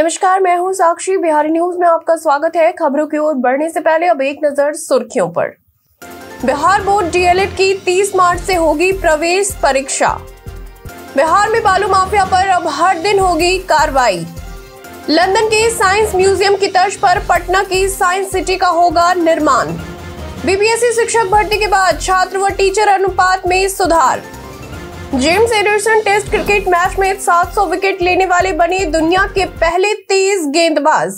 नमस्कार मैं हूं साक्षी बिहारी न्यूज में आपका स्वागत है खबरों की ओर बढ़ने से पहले अब एक नजर सुर्खियों पर बिहार बोर्ड डीएलएड की 30 मार्च से होगी प्रवेश परीक्षा बिहार में बालू माफिया पर अब हर दिन होगी कार्रवाई लंदन के साइंस म्यूजियम की तर्ज पर पटना की साइंस सिटी का होगा निर्माण बीपीएससी शिक्षक भर्ती के बाद छात्र व टीचर अनुपात में सुधार James Anderson test cricket match में 700 विकेट लेने वाले बने दुनिया के पहले तेज गेंदबाज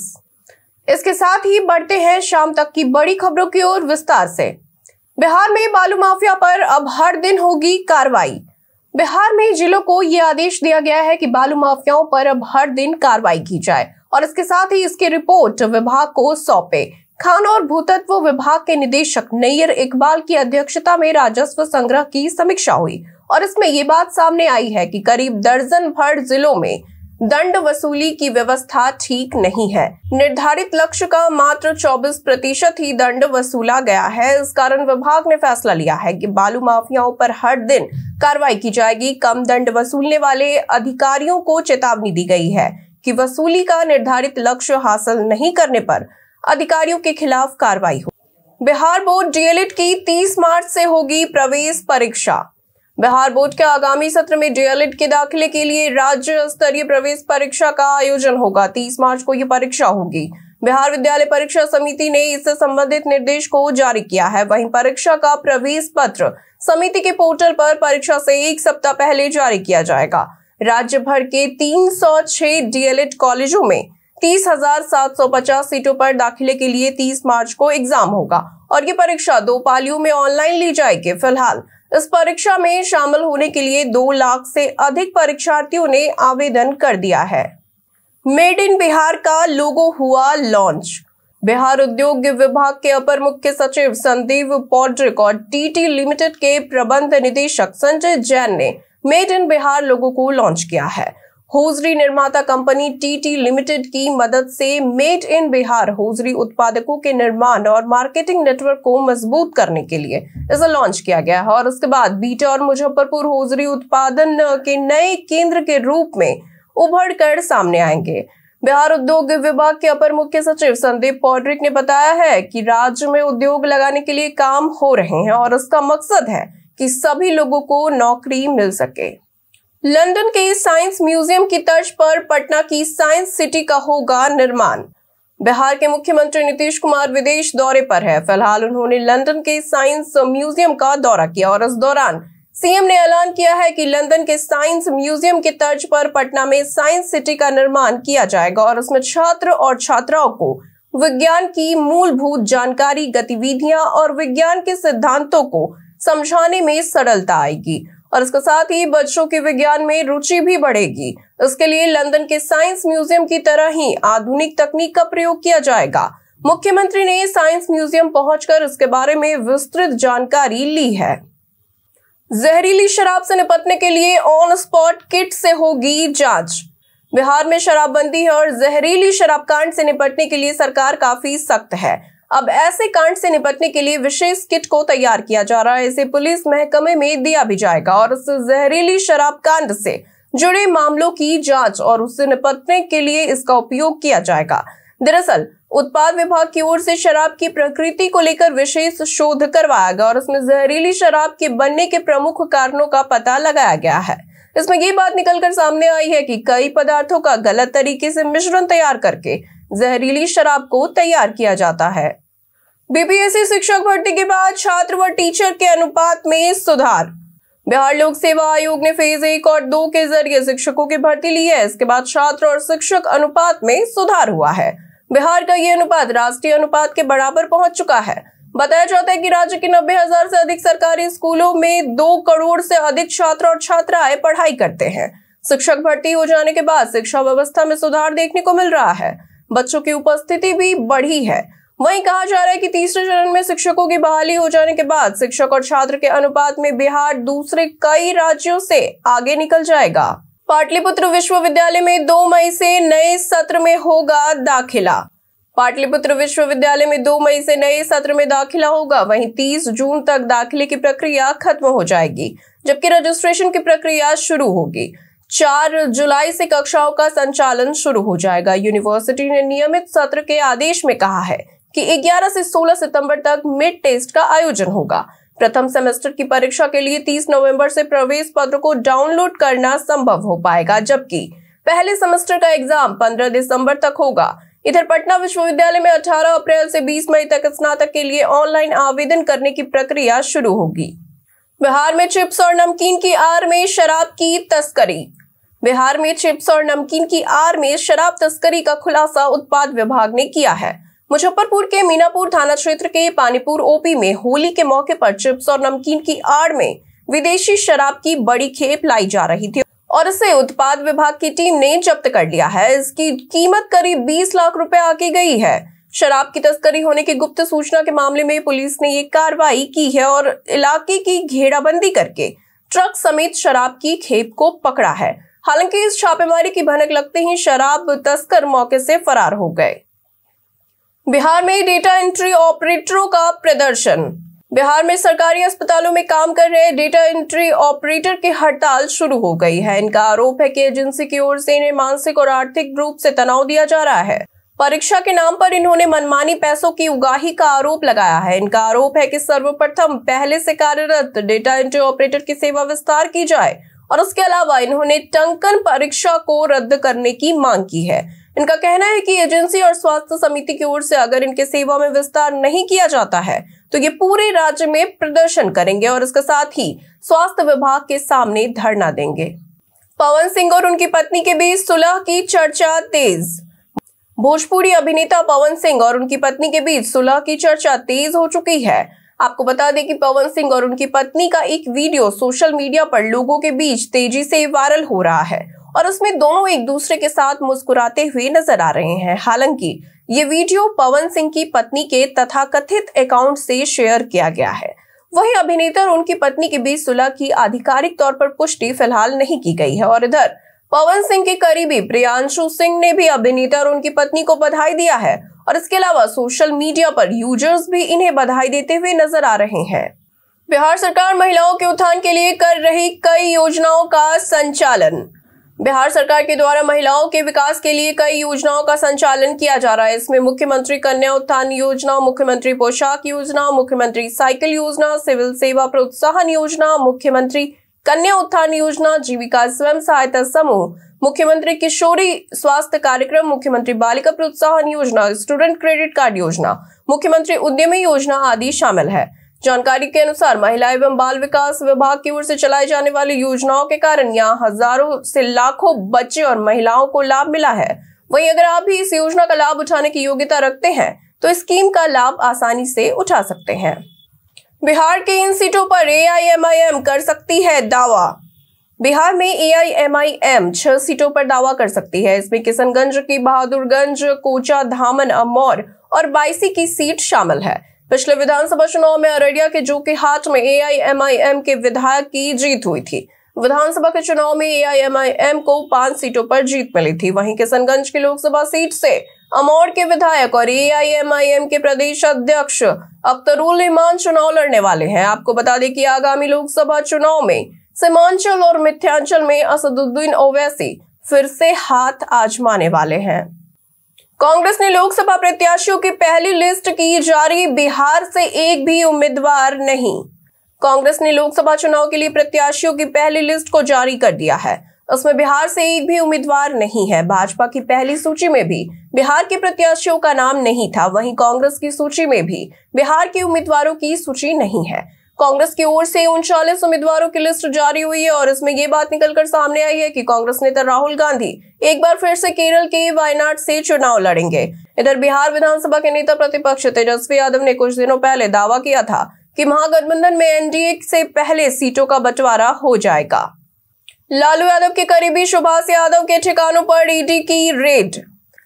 इसके साथ ही बढ़ते हैं शाम तक की बड़ी खबरों की ओर विस्तार से बिहार में बालू माफिया पर अब हर दिन होगी कार्रवाई बिहार में जिलों को ये आदेश दिया गया है कि बालू माफियाओं पर अब हर दिन कार्रवाई की जाए और इसके साथ ही इसकी रिपोर्ट विभाग को सौंपे खान और भूतत्व विभाग के निदेशक नैयर इकबाल की अध्यक्षता में राजस्व संग्रह की समीक्षा हुई और इसमें ये बात सामने आई है कि करीब दर्जन भर जिलों में दंड वसूली की व्यवस्था ठीक नहीं है निर्धारित लक्ष्य का मात्र 24 प्रतिशत ही दंड वसूला गया है इस कारण विभाग ने फैसला लिया है कि बालू माफियाओं पर हर दिन कार्रवाई की जाएगी कम दंड वसूलने वाले अधिकारियों को चेतावनी दी गई है कि वसूली का निर्धारित लक्ष्य हासिल नहीं करने पर अधिकारियों के खिलाफ कार्रवाई हो बिहार बोर्ड डीएलएड की 30 मार्च से होगी प्रवेश परीक्षा बिहार बोर्ड के आगामी सत्र में डीएलएड के दाखिले के लिए राज्य स्तरीय प्रवेश परीक्षा का आयोजन होगा तीस मार्च को ये परीक्षा होगी बिहार विद्यालय परीक्षा समिति ने इससे संबंधित निर्देश को जारी किया है वहीं परीक्षा का प्रवेश पत्र समिति के पोर्टल पर परीक्षा से एक सप्ताह पहले जारी किया जाएगा राज्य भर के 306 डीएलएड कॉलेजों में तीस सीटों पर दाखिले के लिए 30 मार्च को एग्जाम होगा और ये परीक्षा दो पालियों में ऑनलाइन ली जाएगी फिलहाल इस परीक्षा में शामिल होने के लिए दो लाख से अधिक परीक्षार्थियों ने आवेदन कर दिया है मेड इन बिहार का लोगो हुआ लॉन्च बिहार उद्योग विभाग के अपर मुख्य सचिव संदीप पौड्रिक और टीटी लिमिटेड के प्रबंध निदेशक संजय जैन ने मेड इन बिहार लोगो को लॉन्च किया है होजरी निर्माता कंपनी टीटी लिमिटेड की मदद से मेड इन बिहार होजरी उत्पादकों के निर्माण और मार्केटिंग नेटवर्क को मजबूत करने के लिए इसे लॉन्च किया गया है और उसके बाद बीटा और मुजफ्फरपुर होजरी उत्पादन के नए केंद्र के रूप में उभर कर सामने आएंगे बिहार उद्योग विभाग के अपर मुख्य सचिव संदीप पौड्रिक ने बताया है कि राज्य में उद्योग लगाने के लिए काम हो रहे हैं और उसका मकसद है कि सभी लोगों को नौकरी मिल सके लंदन के साइंस म्यूजियम की तर्ज पर पटना की साइंस सिटी का होगा निर्माण बिहार के मुख्यमंत्री नीतीश कुमार विदेश दौरे पर है फिलहाल उन्होंने लंदन के साइंस म्यूजियम का दौरा किया और इस दौरान सीएम ने ऐलान किया है कि लंदन के साइंस म्यूजियम की तर्ज पर पटना में साइंस सिटी का निर्माण किया जाएगा और इसमें छात्र और छात्राओं को विज्ञान की मूलभूत जानकारी गतिविधियां और विज्ञान के सिद्धांतों को समझाने में सरलता आएगी और इसके साथ ही बच्चों के विज्ञान में रुचि भी बढ़ेगी इसके लिए लंदन के साइंस म्यूजियम की तरह ही आधुनिक तकनीक का प्रयोग किया जाएगा मुख्यमंत्री ने साइंस म्यूजियम पहुंचकर इसके बारे में विस्तृत जानकारी ली है जहरीली शराब से निपटने के लिए ऑन स्पॉट किट से होगी जांच बिहार में शराबबंदी है और जहरीली शराब कांड से निपटने के लिए सरकार काफी सख्त है अब ऐसे कांड से निपटने के लिए विशेष किट को तैयार किया जा रहा है इसे पुलिस महकमे में दिया भी जाएगा और उस जहरीली शराब कांड से जुड़े मामलों की जांच और उससे निपटने के लिए इसका उपयोग किया जाएगा दरअसल उत्पाद विभाग की ओर से शराब की प्रकृति को लेकर विशेष शोध करवाया गया और उसमें जहरीली शराब के बनने के प्रमुख कारणों का पता लगाया गया है इसमें ये बात निकलकर सामने आई है कि कई पदार्थों का गलत तरीके से मिश्रण तैयार करके जहरीली शराब को तैयार किया जाता है बीपीएससी e शिक्षक भर्ती के बाद छात्र व टीचर के अनुपात में सुधार बिहार लोक सेवा आयोग ने फेज एक और दो के जरिए शिक्षकों की भर्ती ली है इसके बाद छात्र और शिक्षक अनुपात में सुधार हुआ है बिहार का यह अनुपात राष्ट्रीय अनुपात के बराबर पहुंच चुका है बताया जाता है कि राज्य के नब्बे हजार से अधिक सरकारी स्कूलों में दो करोड़ से अधिक छात्र और छात्राएं पढ़ाई करते हैं शिक्षक भर्ती हो जाने के बाद शिक्षा व्यवस्था में सुधार देखने को मिल रहा है बच्चों की उपस्थिति भी बढ़ी है वहीं कहा जा रहा है कि तीसरे चरण में शिक्षकों की बहाली हो जाने के बाद शिक्षक और छात्र के अनुपात में बिहार दूसरे कई राज्यों से आगे निकल जाएगा पाटलिपुत्र विश्वविद्यालय में 2 मई से नए सत्र में होगा दाखिला पाटलिपुत्र विश्वविद्यालय में 2 मई से नए सत्र में दाखिला होगा वहीं 30 जून तक दाखिले की प्रक्रिया खत्म हो जाएगी जबकि रजिस्ट्रेशन की प्रक्रिया शुरू होगी चार जुलाई से कक्षाओं का संचालन शुरू हो जाएगा यूनिवर्सिटी ने नियमित सत्र के आदेश में कहा है कि 11 से 16 सितंबर तक मिड टेस्ट का आयोजन होगा प्रथम सेमेस्टर की परीक्षा के लिए 30 नवंबर से प्रवेश पत्र को डाउनलोड करना संभव हो पाएगा जबकि पहले सेमेस्टर का एग्जाम 15 दिसंबर तक होगा इधर पटना विश्वविद्यालय में 18 अप्रैल से 20 मई तक स्नातक के लिए ऑनलाइन आवेदन करने की प्रक्रिया शुरू होगी बिहार में चिप्स और नमकीन की आर में शराब की तस्करी बिहार में चिप्स और नमकीन की आड़ में शराब तस्करी का खुलासा उत्पाद विभाग ने किया है मुजफ्फरपुर के मीनापुर थाना क्षेत्र के पानीपुर ओपी में होली के मौके पर चिप्स और नमकीन की आड़ में विदेशी शराब की बड़ी खेप लाई जा रही थी और इसे उत्पाद विभाग की टीम ने जब्त कर लिया है इसकी कीमत करीब 20 लाख रुपए आकी गई है शराब की तस्करी होने की गुप्त सूचना के मामले में पुलिस ने ये कार्रवाई की है और इलाके की घेराबंदी करके ट्रक समेत शराब की खेप को पकड़ा है हालांकि इस छापेमारी की भनक लगते ही शराब तस्कर मौके से फरार हो गए बिहार में डेटा एंट्री ऑपरेटरों का प्रदर्शन बिहार में सरकारी अस्पतालों में काम कर रहे डेटा एंट्री ऑपरेटर की हड़ताल शुरू हो गई है इनका आरोप है कि एजेंसी की ओर से इन्हें मानसिक और आर्थिक रूप से तनाव दिया जा रहा है परीक्षा के नाम पर इन्होंने मनमानी पैसों की उगाही का आरोप लगाया है इनका आरोप है कि सर्वप्रथम पहले से कार्यरत डेटा एंट्री ऑपरेटर की सेवा विस्तार की जाए और उसके अलावा इन्होंने टंकन परीक्षा को रद्द करने की मांग की है इनका कहना है कि एजेंसी और स्वास्थ्य समिति की ओर से अगर इनके सेवा में विस्तार नहीं किया जाता है तो ये पूरे राज्य में प्रदर्शन करेंगे और इसके साथ ही स्वास्थ्य विभाग के सामने धरना देंगे पवन सिंह और उनकी पत्नी के बीच सुलह की चर्चा तेज भोजपुरी अभिनेता पवन सिंह और उनकी पत्नी के बीच सुलह की चर्चा तेज हो चुकी है आपको बता दें कि पवन सिंह और उनकी पत्नी का एक वीडियो सोशल मीडिया पर लोगों के बीच तेजी से वायरल हो रहा है और उसमें दोनों एक दूसरे के साथ मुस्कुराते हुए नजर आ रहे हैं हालांकि ये वीडियो पवन सिंह की पत्नी के तथाकथित अकाउंट से शेयर किया गया है वहीं अभिनेता और उनकी पत्नी के बीच सुलह की आधिकारिक तौर पर पुष्टि फिलहाल नहीं की गई है और इधर पवन सिंह के करीबी प्रियांशु सिंह ने भी अभिनेता और उनकी पत्नी को बधाई दिया है और इसके अलावा सोशल मीडिया पर यूजर्स भी इन्हें बधाई देते हुए नजर आ रहे हैं बिहार सरकार महिलाओं के उत्थान के लिए कर रही कई योजनाओं का संचालन बिहार सरकार के द्वारा महिलाओं के विकास के लिए कई योजनाओं का संचालन किया जा रहा है इसमें मुख्यमंत्री कन्या उत्थान योजना मुख्यमंत्री पोशाक योजना मुख्यमंत्री साइकिल योजना सिविल सेवा प्रोत्साहन योजना मुख्यमंत्री कन्या उत्थान योजना जीविका स्वयं सहायता समूह मुख्यमंत्री किशोरी स्वास्थ्य कार्यक्रम मुख्यमंत्री बालिका प्रोत्साहन योजना स्टूडेंट क्रेडिट कार्ड योजना मुख्यमंत्री उद्यमी योजना आदि शामिल है जानकारी के अनुसार महिला एवं बाल विकास विभाग की ओर से चलाए जाने वाली योजनाओं के कारण यहाँ हजारों से लाखों बच्चे और महिलाओं को लाभ मिला है वहीं अगर आप भी इस योजना का लाभ उठाने की योग्यता रखते हैं तो इस स्कीम का लाभ आसानी से उठा सकते हैं बिहार के इन सीटों पर एआईएमआईएम कर सकती है दावा बिहार में ए एम छह सीटों पर दावा कर सकती है इसमें किशनगंज की बहादुरगंज कोचा धामन अमौर और बाईसी की सीट शामिल है पिछले विधानसभा चुनाव में अररिया के जोकीहाट में एम के विधायक की जीत हुई थी विधानसभा के चुनाव में एम को पांच सीटों पर जीत मिली थी वहीं किशनगंज की लोकसभा सीट से अमौर के विधायक और एम के प्रदेश अध्यक्ष अख्तरुल ईमान चुनाव लड़ने वाले हैं आपको बता दें कि आगामी लोकसभा चुनाव में सीमांचल और मिथ्यांचल में असदुद्दीन ओवैसी फिर से हाथ आजमाने वाले हैं कांग्रेस ने लोकसभा प्रत्याशियों की पहली लिस्ट की जारी बिहार से एक भी उम्मीदवार नहीं कांग्रेस ने लोकसभा चुनाव के लिए प्रत्याशियों की पहली लिस्ट को जारी कर दिया है उसमें बिहार से एक भी उम्मीदवार नहीं है भाजपा की पहली सूची में भी बिहार के प्रत्याशियों का नाम नहीं था वहीं कांग्रेस की सूची में भी बिहार के उम्मीदवारों की सूची नहीं है कांग्रेस की ओर से उनचालीस उम्मीदवारों की लिस्ट जारी हुई है और इसमें ये बात निकलकर सामने आई है कि कांग्रेस नेता राहुल गांधी एक बार फिर से केरल के वायनाड से चुनाव लड़ेंगे इधर बिहार विधानसभा के नेता प्रतिपक्ष तेजस्वी यादव ने कुछ दिनों पहले दावा किया था कि महागठबंधन में एनडीए से पहले सीटों का बंटवारा हो जाएगा लालू यादव के करीबी सुभाष यादव के ठिकानों पर ईडी की रेड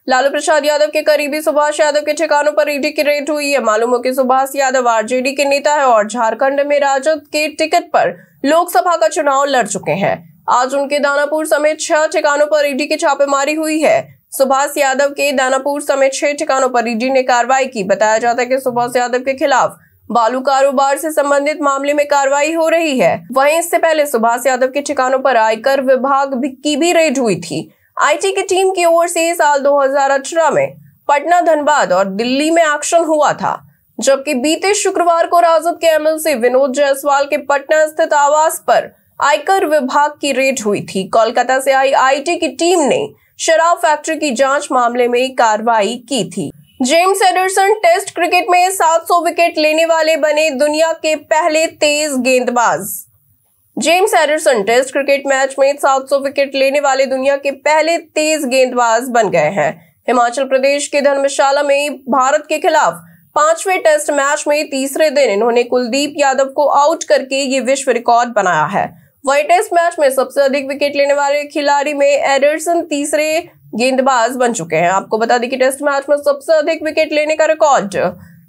लालू प्रसाद यादव के करीबी सुभाष यादव के ठिकानों पर ईडी की रेड हुई है मालूम हो कि सुभाष यादव आरजेडी के नेता है और झारखंड में राजद के टिकट पर लोकसभा का चुनाव लड़ चुके हैं आज उनके दानापुर समेत छह ठिकानों पर ईडी की छापेमारी हुई है सुभाष यादव के दानापुर समेत छह ठिकानों पर ईडी ने कार्रवाई की बताया जाता है कि सुभाष यादव के खिलाफ बालू कारोबार से संबंधित मामले में कार्रवाई हो रही है वहीं इससे पहले सुभाष यादव के ठिकानों पर आयकर विभाग की भी रेड हुई थी आईटी की टीम की ओर से साल 2018 में पटना धनबाद और दिल्ली में एक्शन हुआ था जबकि बीते शुक्रवार को राजद के एमएलसी विनोद जायसवाल के पटना स्थित आवास पर आयकर विभाग की रेड हुई थी कोलकाता से आई आईटी की टीम ने शराब फैक्ट्री की जांच मामले में कार्रवाई की थी जेम्स एडरसन टेस्ट क्रिकेट में 700 विकेट लेने वाले बने दुनिया के पहले तेज गेंदबाज James Anderson test cricket match में 700 विकेट लेने वाले दुनिया के पहले तेज गेंदबाज बन गए हैं हिमाचल प्रदेश के धर्मशाला में भारत के खिलाफ पांचवें टेस्ट मैच में तीसरे दिन इन्होंने कुलदीप यादव को आउट करके ये विश्व रिकॉर्ड बनाया है वही टेस्ट मैच में सबसे अधिक विकेट लेने वाले खिलाड़ी में एडरसन तीसरे गेंदबाज बन चुके हैं आपको बता दें कि टेस्ट मैच में सबसे अधिक विकेट लेने का रिकॉर्ड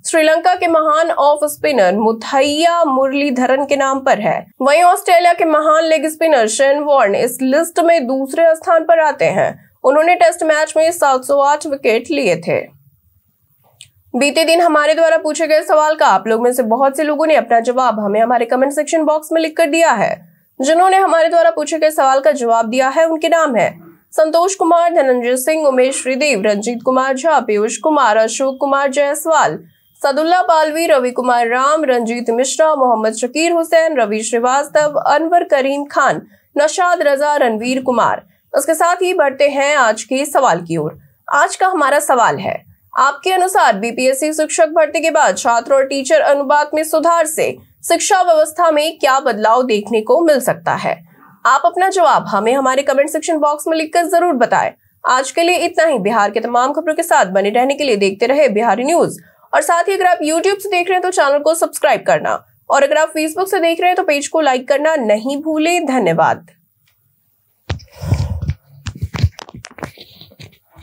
श्रीलंका के महान ऑफ स्पिनर मुथैया मुरलीधरन के नाम पर है वहीं ऑस्ट्रेलिया के महान लेग स्पिनर शेन वॉर्न इस लिस्ट में दूसरे स्थान पर आते हैं उन्होंने टेस्ट मैच में आठ विकेट लिए थे बीते दिन हमारे द्वारा पूछे गए सवाल का आप लोग में से बहुत से लोगों ने अपना जवाब हमें हमारे कमेंट सेक्शन बॉक्स में लिख कर दिया है जिन्होंने हमारे द्वारा पूछे गए सवाल का जवाब दिया है उनके नाम है संतोष कुमार धनंजय सिंह उमेश श्रीदेव रंजीत कुमार झा पीयूष कुमार अशोक कुमार जायसवाल सदुल्ला पालवी रवि कुमार राम रंजीत मिश्रा मोहम्मद शकीर हुसैन रवि श्रीवास्तव अनवर करीम खान नशाद रजा रणवीर कुमार उसके साथ ही बढ़ते हैं आज के सवाल की ओर आज का हमारा सवाल है आपके अनुसार बीपीएससी शिक्षक भर्ती के बाद छात्र और टीचर अनुपात में सुधार से शिक्षा व्यवस्था में क्या बदलाव देखने को मिल सकता है आप अपना जवाब हमें हमारे कमेंट सेक्शन बॉक्स में लिखकर जरूर बताएं। आज के लिए इतना ही बिहार के तमाम खबरों के साथ बने रहने के लिए देखते रहे बिहारी न्यूज़ और साथ ही अगर आप यूट्यूब से देख रहे हैं तो चैनल को सब्सक्राइब करना और अगर आप फेसबुक से देख रहे हैं तो पेज को लाइक करना नहीं भूलें धन्यवाद